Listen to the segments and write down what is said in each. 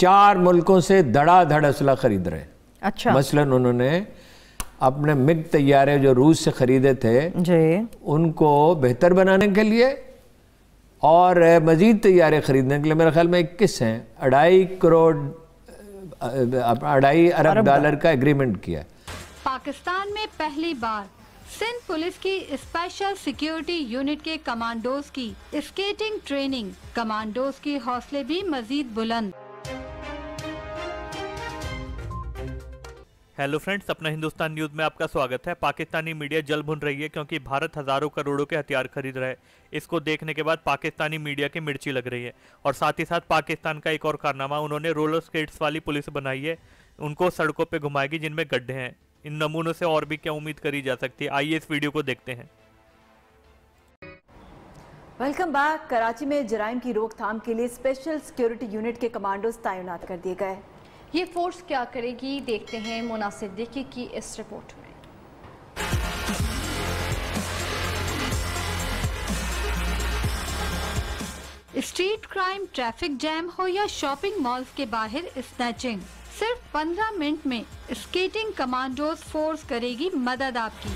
चार मुल्कों से धड़ाधड़ असला खरीद रहे अच्छा मसलन उन्होंने अपने मिग तैयारे जो रूस से खरीदे थे जी उनको बेहतर बनाने के लिए और मज़ीद तैयारे खरीदने के लिए मेरे ख्याल में इक्कीस हैं अढ़ाई करोड़ अढ़ाई अरब डॉलर का एग्रीमेंट किया पाकिस्तान में पहली बार सिंध पुलिस की स्पेशल सिक्योरिटी यूनिट के कमांडोज की स्केटिंग ट्रेनिंग कमांडोज की हौसले भी मजीद बुलंद हेलो फ्रेंड्स अपना हिंदुस्तान न्यूज़ में आपका स्वागत है पाकिस्तानी मीडिया जल भुन रही है क्योंकि भारत हज़ारों करोड़ों के हथियार खरीद रहा है इसको देखने के बाद पाकिस्तानी मीडिया की मिर्ची लग रही है और साथ ही साथ पाकिस्तान का एक और कारनामा उन्होंने रोलर स्केट्स वाली पुलिस बनाई है उनको सड़कों पर घुमाएगी जिनमें गड्ढे हैं इन नमूनों से और भी क्या उम्मीद करी जा सकती है आइए इस वीडियो को देखते हैं वेलकम बैक कराची में जराइम की रोकथाम के लिए स्पेशल सिक्योरिटी यूनिट के कमांडोज तैनात कर दिए गए ये फोर्स क्या करेगी देखते हैं मुनासिब देखी की इस रिपोर्ट में स्ट्रीट क्राइम ट्रैफिक जैम हो या शॉपिंग मॉल के बाहर स्नैचिंग सिर्फ 15 मिनट में स्केटिंग कमांडोज फोर्स करेगी मदद आपकी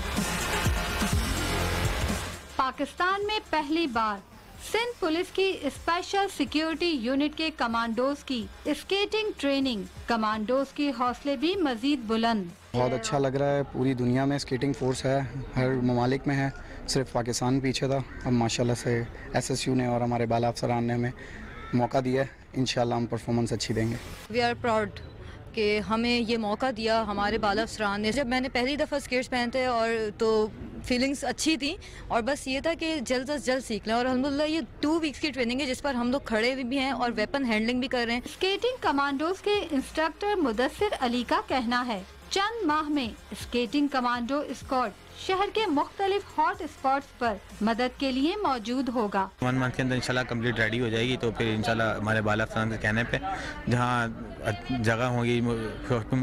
पाकिस्तान में पहली बार सिंध पुलिस की स्पेशल सिक्योरिटी यूनिट के कमांडोज की स्केटिंग ट्रेनिंग कमांडोज के हौसले भी मजीद बुलंद बहुत अच्छा लग रहा है पूरी दुनिया में स्केटिंग फोर्स है हर ममालिक में है सिर्फ पाकिस्तान पीछे था अब माशाल्लाह से एसएसयू ने और हमारे बाला अफसरान ने हमें मौका दिया है इन हम परफॉर्मेंस अच्छी देंगे वी आर प्राउड कि हमें ये मौका दिया हमारे बाला अफसरान ने जब मैंने पहली दफ़ा स्केट्स पहनते और तो फीलिंग्स अच्छी थी और बस ये था कि जल्द अज जल्द सीख लें और अलहमदिल्ला ये टू वीक्स की ट्रेनिंग है जिस पर हम लोग खड़े भी हैं और वेपन हैंडलिंग भी कर रहे हैं स्केटिंग कमांडोज के इंस्ट्रक्टर मुदसर अली का कहना है चंद माह में स्केटिंग कमांडो स्कॉट शहर के मुख्तलिफ हॉट स्पॉट पर मदद के लिए मौजूद होगा वन मंथ के अंदर इंशाल्लाह कंप्लीट रेडी हो जाएगी तो फिर इंशाल्लाह हमारे बाला अफ्तान के कहने पे जहाँ जगह होगी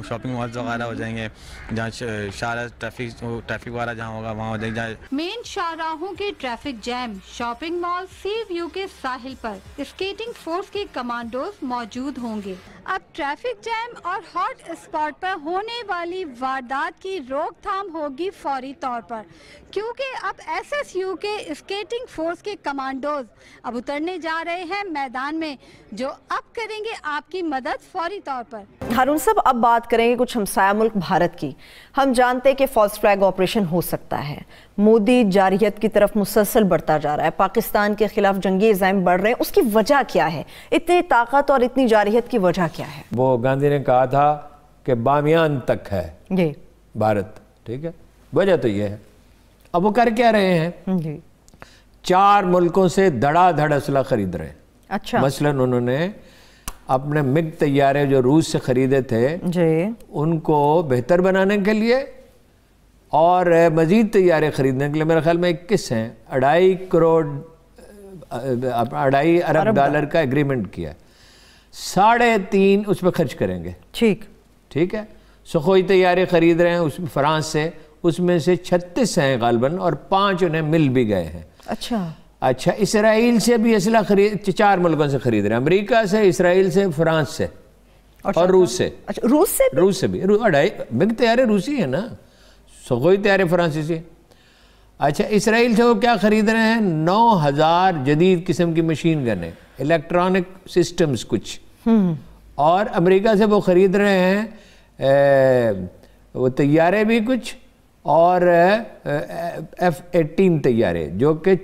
शॉपिंग मॉल वगैरह हो जाएंगे जहाँ शाहरा ट्रैफिक ट्रैफिक वगैरह जहाँ होगा वहाँ हो जाएगी मेन शाहराहों के traffic jam shopping mall sea view के साहिल पर स्केटिंग फोर्स के कमांडोज मौजूद होंगे अब ट्रैफिक जैम और हॉट स्पॉट पर होने वाली वारदात की रोकथाम होगी फौरी तौर पर क्योंकि अब एसएसयू के स्केटिंग फोर्स के कमांडोज अब उतरने जा रहे हैं मैदान में जो अब करेंगे आपकी मदद फौरी तौर पर हारून सब अब बात करेंगे कुछ हमसाया मुल्क भारत की हम जानते हैं कि फॉल्स फ्लैग ऑपरेशन हो सकता है मोदी जारियत की तरफ मुसलसल बढ़ता जा रहा है पाकिस्तान के खिलाफ जंगी इजाम बढ़ रहे हैं उसकी वजह क्या है इतनी ताकत और इतनी जारियत की वजह क्या है वो गांधी ने कहा था कि बामियान तक है जी भारत ठीक है वजह तो ये है अब वो कर क्या रहे हैं हम्म, जी चार मुल्कों से धड़ाधड़ असला खरीद रहे हैं अच्छा मसलन उन्होंने अपने मिग तैयारे जो रूस से खरीदे थे जी उनको बेहतर बनाने के लिए और मज़ीद तैयारे खरीदने के लिए मेरे ख्याल में इक्कीस हैं अढ़ाई करोड़ अढ़ाई अरब डॉलर का एग्रीमेंट किया साढ़े तीन उस पर खर्च करेंगे ठीक ठीक है सुखोई तैयारे ख़रीद रहे हैं उस फ्रांस से उसमें से छत्तीस हैं गालबन और पांच उन्हें मिल भी गए हैं अच्छा अच्छा इसराइल से भी असला खरीद चार मुल्कों से खरीद रहे हैं अमेरिका से इसराइल से फ्रांस से और, और रूस से अच्छा रूस से रूस से भी अढ़ाई बिग तैयारे रूसी है ना सुखोई तैयारे फ्रांसीसी अच्छा इसराइल से वो क्या ख़रीद रहे हैं नौ हज़ार जदीद किस्म की मशीन गने इलेक्ट्रॉनिक सिस्टम्स कुछ हम्म। और अमेरिका से वो ख़रीद रहे हैं ए, वो तैयारे भी कुछ और एफ एटीन तैयारे जो कि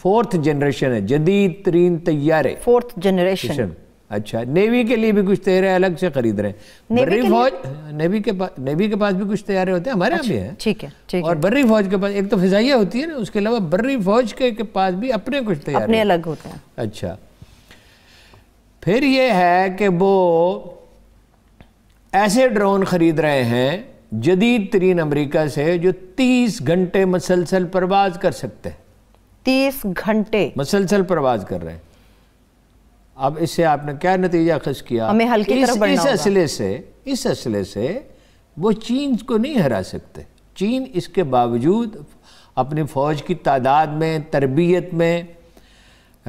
फोर्थ जनरेशन है जदीद तरीन तैयारे फोर्थ जनरेशन अच्छा नेवी के लिए भी कुछ तैयारे अलग से खरीद रहे हैं बर्री फौज नेवी के पास नेवी के पास भी कुछ तैयारे होते हैं हमारे यहाँ अच्छा, भी है ठीक है ठीक और बर्री फौज के पास एक तो फिजाइया होती है ना उसके अलावा बर्री फौज के, के पास भी अपने कुछ तैयार अपने अलग होते हैं अच्छा फिर ये है कि वो ऐसे ड्रोन खरीद रहे हैं जदीद तरीन अमरीका से जो तीस घंटे मसलसल परवाज कर सकते हैं तीस घंटे मसलसल परवाज कर रहे हैं अब इससे आपने क्या नतीजा खर्च किया हमें हल्की इस, तरफ इस असले से इस असले से वो चीन को नहीं हरा सकते चीन इसके बावजूद अपनी फ़ौज की तादाद में तरबियत में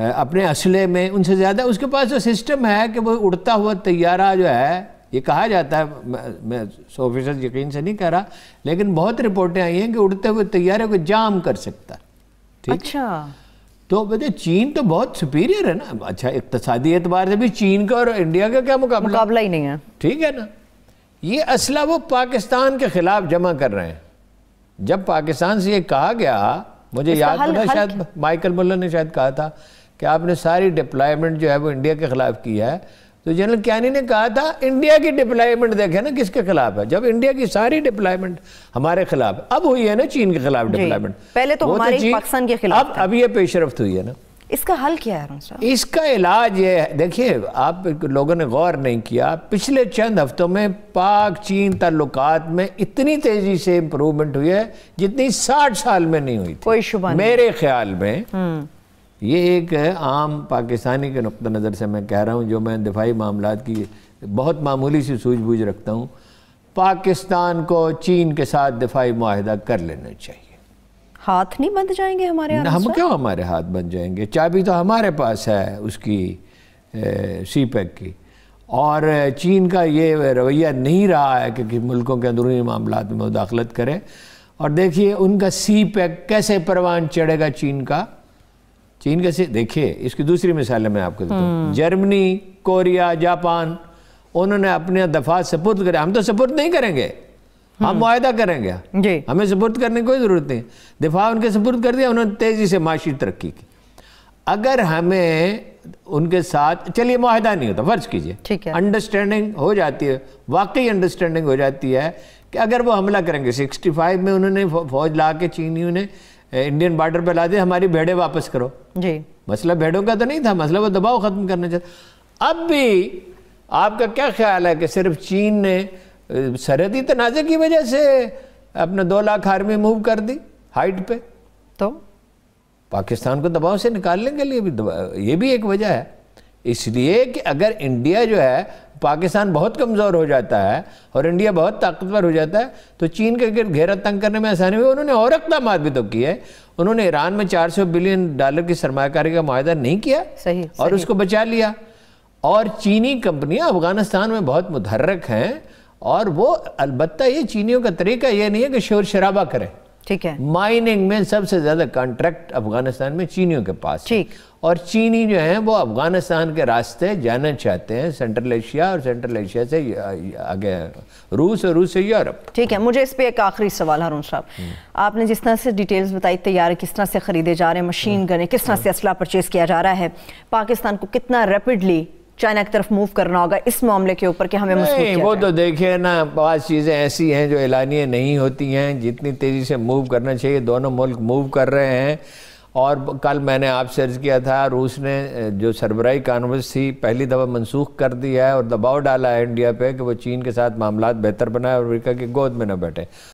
अपने असले में उनसे ज़्यादा उसके पास जो सिस्टम है कि वो उड़ता हुआ तैयारा जो है ये कहा जाता है मैं, मैं सौ फीसद यकीन से नहीं कह रहा लेकिन बहुत रिपोर्टें आई हैं कि उड़ते हुए तैयारे को जाम कर सकता ठीक अच्छा तो वजह चीन तो बहुत सुपीरियर है ना अच्छा इकतसादी तो एतबार से भी चीन का और इंडिया का क्या मुकाबला मुकाबला ही नहीं है ठीक है ना ये असला वो पाकिस्तान के खिलाफ जमा कर रहे हैं जब पाकिस्तान से ये कहा गया मुझे याद हल, हल शायद माइकल मुल्ला ने शायद कहा था कि आपने सारी डिप्लॉयमेंट जो है वो इंडिया के खिलाफ की है तो जनरल कैनी ने कहा था इंडिया की डिप्लॉयमेंट देखे ना किसके खिलाफ है जब इंडिया की सारी डिप्लॉयमेंट हमारे खिलाफ अब हुई है ना चीन के खिलाफ डिप्लॉयमेंट पहले तो हमारे पाकिस्तान के खिलाफ अब अब ये पेशरफ्त हुई है ना इसका हल क्या है इसका इलाज ये है देखिए आप लोगों ने गौर नहीं किया पिछले चंद हफ्तों में पाक चीन ताल्लुक में इतनी तेज़ी से इम्प्रूवमेंट हुई है जितनी साठ साल में नहीं हुई थी कोई शुभ मेरे ख्याल में हम्म। ये एक आम पाकिस्तानी के नुक़ नज़र से मैं कह रहा हूँ जो मैं दिफाही मामला की बहुत मामूली सी सूझबूझ रखता हूँ पाकिस्तान को चीन के साथ दिफाई माहदा कर लेना चाहिए हाथ नहीं बंद जाएंगे हमारे हम क्यों हमारे हाथ बन जाएंगे चाबी तो हमारे पास है उसकी सी पैक की और चीन का ये रवैया नहीं रहा है कि मुल्कों के अंदरूनी मामला में मुदाखलत करें और देखिए उनका सी पैक कैसे परवान चढ़ेगा चीन का चीन कैसे देखिए इसकी दूसरी मिसाल मैं आपको देता हूँ हम्म। जर्मनी कोरिया जापान उन्होंने अपने दफा सपुर्द करे हम तो सपुर्द नहीं करेंगे हम माहदा हम्म। करेंगे जी। हमें सपुर्द करने की कोई ज़रूरत नहीं दफा उनके सपुर्द कर दिया उन्होंने तेज़ी से माशी तरक्की की अगर हमें उनके साथ चलिए माहिदा नहीं होता फर्ज कीजिए ठीक है अंडरस्टैंडिंग हो जाती है वाकई अंडरस्टैंडिंग हो जाती है कि अगर वो हमला करेंगे 65 में उन्होंने फौज ला के चीनी उन्हें इंडियन बॉर्डर पर ला दे हमारी भेड़े वापस करो जी मसला भेड़ों का तो नहीं था मसला वो दबाव ख़त्म करना चाहता अब भी आपका क्या ख्याल है कि सिर्फ चीन ने सरहदी तनाज़े तो की वजह से अपने दो लाख आर्मी मूव कर दी हाइट पे तो पाकिस्तान को दबाव से निकालने के लिए भी ये भी एक वजह है इसलिए कि अगर इंडिया जो है पाकिस्तान बहुत कमज़ोर हो जाता है और इंडिया बहुत ताकतवर हो जाता है तो चीन के गिर घेरा तंग करने में आसानी हुई उन्होंने और इकदाम भी तो किए उन्होंने ईरान में 400 बिलियन डॉलर की सरमाकारी का माहा नहीं किया सही और सही। उसको बचा लिया और चीनी कंपनियां अफगानिस्तान में बहुत मुतहरक हैं और वो अलबत्ता ये चीनियों का तरीका ये नहीं है कि शोर शराबा करें ठीक है माइनिंग में सबसे ज्यादा कॉन्ट्रैक्ट अफगानिस्तान में चीनियों के पास ठीक और चीनी जो हैं वो अफ़गानिस्तान के रास्ते जाना चाहते हैं सेंट्रल एशिया और सेंट्रल एशिया से आगे रूस और रूस से यूरोप ठीक है मुझे इस पर एक आखिरी सवाल अरुण साहब हम्म। आपने जिस तरह से डिटेल्स बताई तैयार किस तरह से ख़रीदे जा रहे हैं मशीन हम्म। गने किस तरह से हम्म। असला परचेज़ किया जा रहा है पाकिस्तान को कितना रेपिडली चाइना की तरफ मूव करना होगा इस मामले के ऊपर कि हमें नहीं वो तो देखिए ना बहुत चीज़ें ऐसी हैं जो एलानियाँ नहीं होती हैं जितनी तेज़ी से मूव करना चाहिए दोनों मुल्क मूव कर रहे हैं और कल मैंने आपसे अर्ज़ किया था रूस ने जो सरबराही कॉन्फ्रेंस थी पहली दफ़ा मनसूख कर दी है और दबाव डाला है इंडिया पे कि वो चीन के साथ मामला बेहतर बनाए और अमेरिका की गोद में न बैठे